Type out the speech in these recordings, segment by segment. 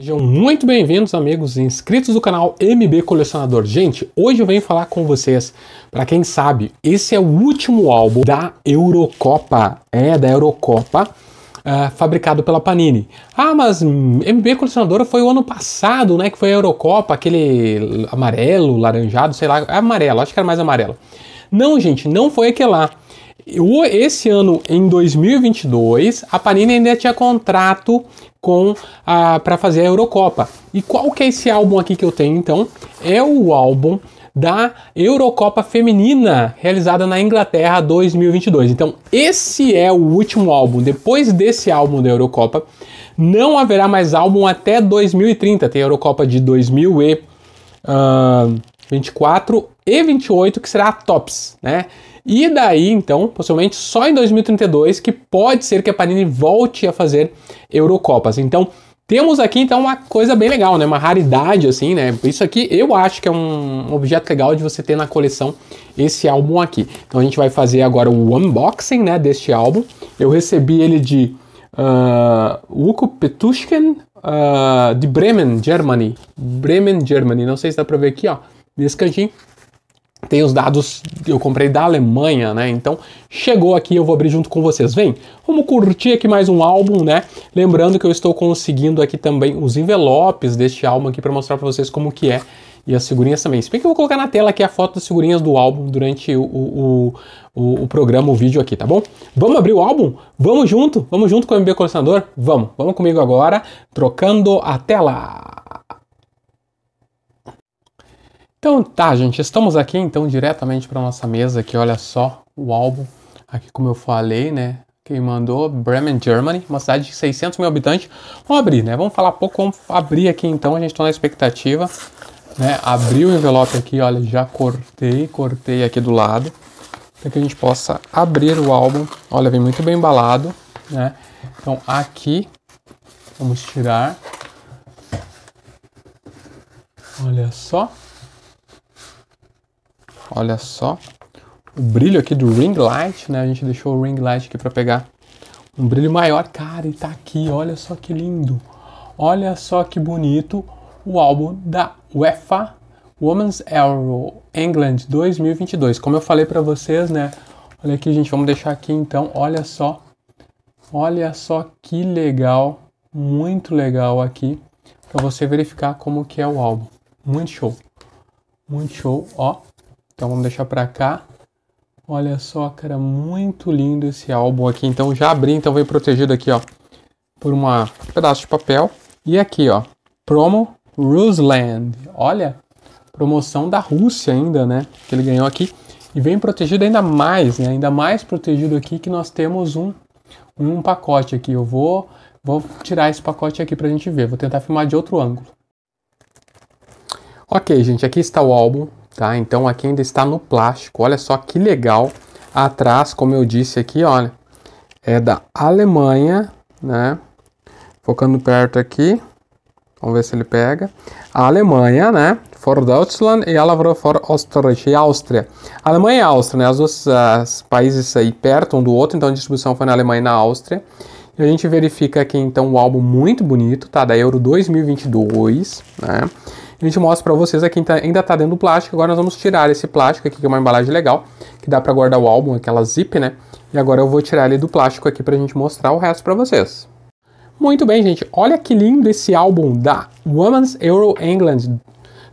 Sejam muito bem-vindos, amigos inscritos do canal MB Colecionador. Gente, hoje eu venho falar com vocês. Para quem sabe, esse é o último álbum da Eurocopa. É, da Eurocopa. Uh, fabricado pela Panini. Ah, mas MB Colecionadora foi o ano passado, né? Que foi a Eurocopa, aquele amarelo, laranjado, sei lá, é amarelo, acho que era mais amarelo. Não, gente, não foi aquele lá esse ano, em 2022, a Panini ainda tinha contrato com a para fazer a Eurocopa. E qual que é esse álbum aqui que eu tenho então? É o álbum da Eurocopa Feminina, realizada na Inglaterra 2022. Então, esse é o último álbum. Depois desse álbum da Eurocopa, não haverá mais álbum até 2030. Tem a Eurocopa de 2024 e 28, que será a TOPS, né? E daí, então, possivelmente só em 2032 que pode ser que a Panini volte a fazer Eurocopas. Então, temos aqui então uma coisa bem legal, né? Uma raridade assim, né? Isso aqui eu acho que é um objeto legal de você ter na coleção esse álbum aqui. Então a gente vai fazer agora o unboxing, né, deste álbum. Eu recebi ele de uh, ah, Wuko Petushkin uh, de Bremen, Germany. Bremen, Germany. Não sei se dá para ver aqui, ó, nesse cantinho tem os dados que eu comprei da Alemanha, né? Então chegou aqui, eu vou abrir junto com vocês. Vem, vamos curtir aqui mais um álbum, né? Lembrando que eu estou conseguindo aqui também os envelopes deste álbum aqui para mostrar para vocês como que é e as figurinhas também. Se bem que eu vou colocar na tela aqui a foto das figurinhas do álbum durante o, o, o, o programa, o vídeo aqui, tá bom? Vamos abrir o álbum? Vamos junto? Vamos junto com o MB Colecionador? Vamos, vamos comigo agora, trocando a tela. Então tá, gente, estamos aqui então diretamente para nossa mesa aqui, olha só o álbum. Aqui como eu falei, né, quem mandou, Bremen, Germany, uma cidade de 600 mil habitantes. Vamos abrir, né, vamos falar pouco, vamos abrir aqui então, a gente está na expectativa. Né, abri o envelope aqui, olha, já cortei, cortei aqui do lado, para que a gente possa abrir o álbum. Olha, vem muito bem embalado, né. Então aqui, vamos tirar. Olha só. Olha só. O brilho aqui do ring light, né? A gente deixou o ring light aqui para pegar um brilho maior. Cara, e tá aqui, olha só que lindo. Olha só que bonito o álbum da UEFA Women's Euro England 2022. Como eu falei para vocês, né? Olha aqui, gente, vamos deixar aqui então. Olha só. Olha só que legal, muito legal aqui para você verificar como que é o álbum. Muito show. Muito show, ó. Então vamos deixar para cá. Olha só, cara, muito lindo esse álbum aqui. Então já abri, então veio protegido aqui, ó, por uma, um pedaço de papel. E aqui, ó, promo Rusland. Olha, promoção da Rússia ainda, né? Que ele ganhou aqui. E vem protegido ainda mais, né? Ainda mais protegido aqui que nós temos um, um pacote aqui. Eu vou, vou tirar esse pacote aqui pra gente ver. Vou tentar filmar de outro ângulo. Ok, gente, aqui está o álbum tá? Então aqui ainda está no plástico. Olha só que legal. Atrás, como eu disse aqui, olha, é da Alemanha, né? Focando perto aqui. Vamos ver se ele pega. A Alemanha, né? For Deutschland e a Lavra for Österreich e Áustria. Alemanha e Áustria, né? As duas as países aí perto um do outro, então a distribuição foi na Alemanha e na Áustria. E a gente verifica aqui então o um álbum muito bonito, tá? Da Euro 2022, né? A gente mostra para vocês aqui tá, ainda está dentro do plástico. Agora nós vamos tirar esse plástico aqui, que é uma embalagem legal, que dá para guardar o álbum, aquela zip, né? E agora eu vou tirar ele do plástico aqui para a gente mostrar o resto para vocês. Muito bem, gente. Olha que lindo esse álbum da Women's Euro England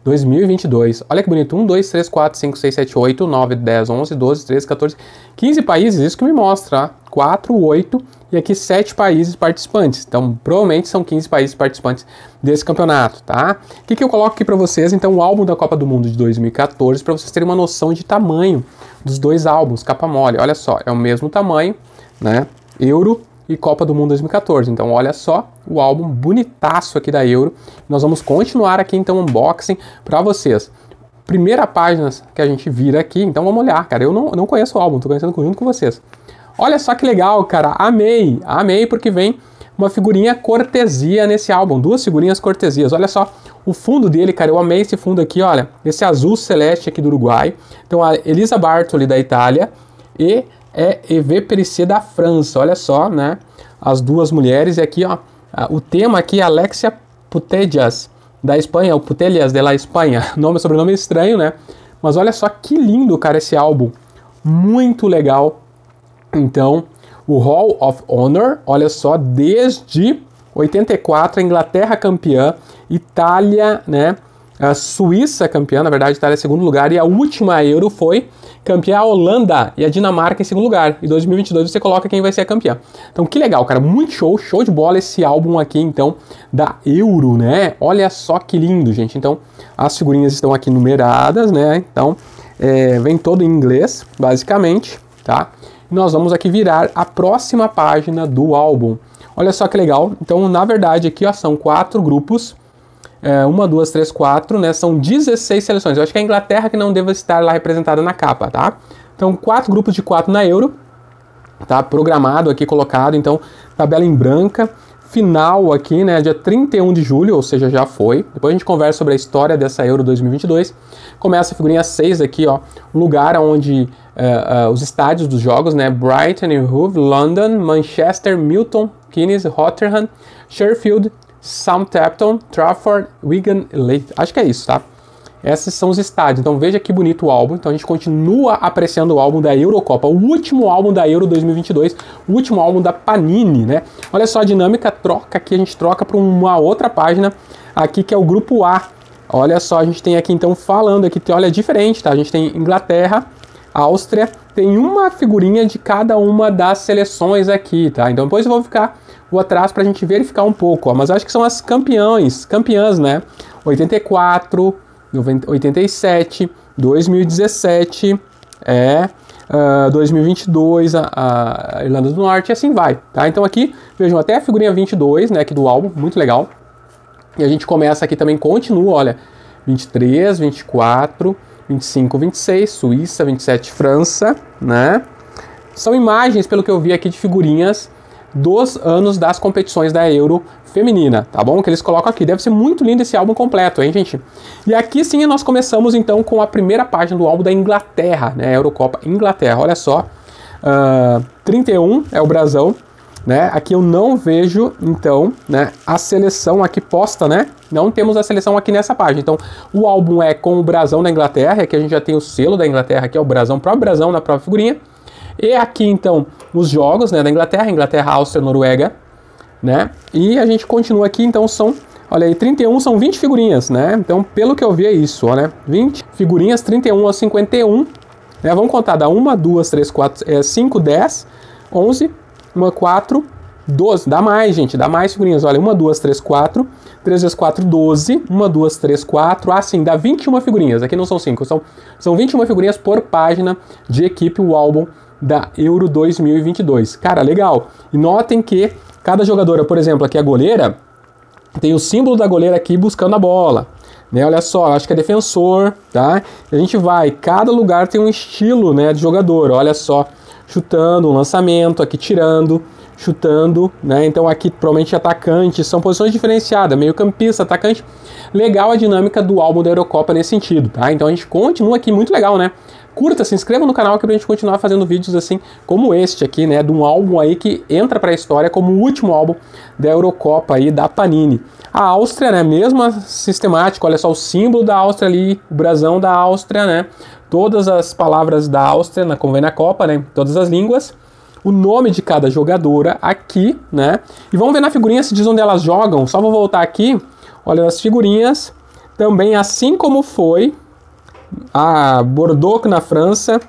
2022. Olha que bonito. 1, 2, 3, 4, 5, 6, 7, 8, 9, 10, 11, 12, 13, 14, 15 países. Isso que me mostra. 4, 8, e aqui sete países participantes. Então, provavelmente são 15 países participantes desse campeonato, tá? O que, que eu coloco aqui para vocês? Então, o álbum da Copa do Mundo de 2014, para vocês terem uma noção de tamanho dos dois álbuns, capa mole. Olha só, é o mesmo tamanho, né? Euro e Copa do Mundo 2014. Então, olha só o álbum bonitaço aqui da Euro. Nós vamos continuar aqui então o unboxing para vocês. Primeira página que a gente vira aqui, então vamos olhar, cara. Eu não, não conheço o álbum, tô conhecendo junto com vocês. Olha só que legal, cara. Amei, amei porque vem uma figurinha cortesia nesse álbum, duas figurinhas cortesias. Olha só o fundo dele, cara, eu amei esse fundo aqui, olha, esse azul celeste aqui do Uruguai. Então a Elisa Bartoli da Itália e é EVPRC da França. Olha só, né? As duas mulheres e aqui, ó, o tema aqui é Alexia Putellas da Espanha, o Putellas de la Espanha. Nome sobrenome estranho, né? Mas olha só que lindo, cara, esse álbum. Muito legal então, o Hall of Honor, olha só, desde 84, a Inglaterra campeã, Itália, né? A Suíça campeã, na verdade, Itália em é segundo lugar, e a última Euro foi campeã a Holanda e a Dinamarca em segundo lugar. E 2022 você coloca quem vai ser a campeã. Então, que legal, cara, muito show, show de bola esse álbum aqui, então, da Euro, né? Olha só que lindo, gente. Então, as figurinhas estão aqui numeradas, né? Então, é, vem todo em inglês, basicamente tá? Nós vamos aqui virar a próxima página do álbum. Olha só que legal. Então, na verdade, aqui ó, são quatro grupos. É, uma, duas, três, quatro, né? São 16 seleções. Eu acho que é a Inglaterra que não deve estar lá representada na capa, tá? Então, quatro grupos de quatro na Euro. Tá programado aqui, colocado. Então, tabela em branca final aqui, né, dia 31 de julho, ou seja, já foi. Depois a gente conversa sobre a história dessa Euro 2022. Começa a figurinha 6 aqui, ó, lugar onde uh, uh, os estádios dos jogos, né, Brighton e Hove, London, Manchester, Milton, Keynes, Rotterdam, Sheffield, Southampton, Trafford, Wigan, Leith. Acho que é isso, tá? Esses são os estádios. Então veja que bonito o álbum. Então a gente continua apreciando o álbum da Eurocopa, o último álbum da Euro 2022, o último álbum da Panini, né? Olha só a dinâmica, troca aqui, a gente troca para uma outra página aqui que é o grupo A Olha só, a gente tem aqui então falando aqui, olha, é diferente, tá? A gente tem Inglaterra, Áustria, tem uma figurinha de cada uma das seleções aqui, tá? Então depois eu vou ficar o atraso para a gente verificar um pouco, ó. Mas acho que são as campeãs, campeãs, né? 84, 87, 2017, é... Uh, ah, 2022, a, a Irlanda do Norte, e assim vai, tá? Então aqui, vejam, até a figurinha 22, né, aqui do álbum, muito legal. E a gente começa aqui também, continua, olha, 23, 24, 25, 26, Suíça, 27, França, né? São imagens, pelo que eu vi aqui, de figurinhas dos anos das competições da Euro feminina, tá bom? Que eles colocam aqui. Deve ser muito lindo esse álbum completo, hein, gente? E aqui sim nós começamos então com a primeira página do álbum da Inglaterra, né? Eurocopa Inglaterra, olha só. Uh, ah, 31 é o Brasão, né? Aqui eu não vejo, então, né, a seleção aqui posta, né? Não temos a seleção aqui nessa página. Então, o álbum é com o brasão da Inglaterra, aqui a gente já tem o selo da Inglaterra, que é o brasão, o próprio brasão na própria figurinha. E aqui, então, os jogos, né, da Inglaterra, Inglaterra, Áustria, Noruega, né? E a gente continua aqui, então, são Olha aí, 31 são 20 figurinhas, né? Então, pelo que eu vi, é isso, ó, né? 20 figurinhas, 31 a 51. Né? Vamos contar, dá 1, 2, 3, 4, 5, 10, 11, uma 4, 12. Dá mais, gente, dá mais figurinhas. Olha, 1, 2, 3, 4. 3 vezes 4, 12. 1, 2, 3, 4. Assim, dá 21 figurinhas. Aqui não são 5, são, são 21 figurinhas por página de equipe, o álbum da Euro 2022. Cara, legal. E notem que cada jogadora, por exemplo, aqui a goleira, tem o símbolo da goleira aqui buscando a bola. Né, olha só, acho que é defensor, tá? A gente vai, cada lugar tem um estilo, né, de jogador. Olha só, chutando, um lançamento, aqui tirando, chutando, né? Então aqui provavelmente atacante, são posições diferenciadas, meio campista, atacante. Legal a dinâmica do álbum da Eurocopa nesse sentido, tá? Então a gente continua aqui, muito legal, né? Curta, se inscreva no canal aqui pra gente continuar fazendo vídeos assim como este aqui, né? De um álbum aí que entra pra história como o último álbum da Eurocopa aí, da Panini. A Áustria, né? Mesma sistemática, olha só o símbolo da Áustria ali, o brasão da Áustria, né? todas as palavras da Áustria na Convém na Copa, né? Todas as línguas. O nome de cada jogadora aqui, né? E vamos ver na figurinha se diz onde elas jogam. Só vou voltar aqui. Olha as figurinhas. Também assim como foi a Bordeaux na França,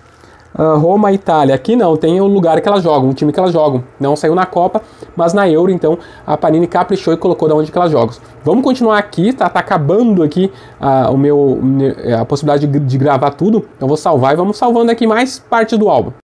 ah, Roma Itália. Aqui não, tem o lugar que elas jogam, o time que elas jogam. Não saiu na Copa, mas na Euro, então a Panini caprichou e colocou da onde que elas jogam. Vamos continuar aqui, tá, tá acabando aqui uh, o meu, a possibilidade de, de gravar tudo. Eu vou salvar e vamos salvando aqui mais parte do álbum.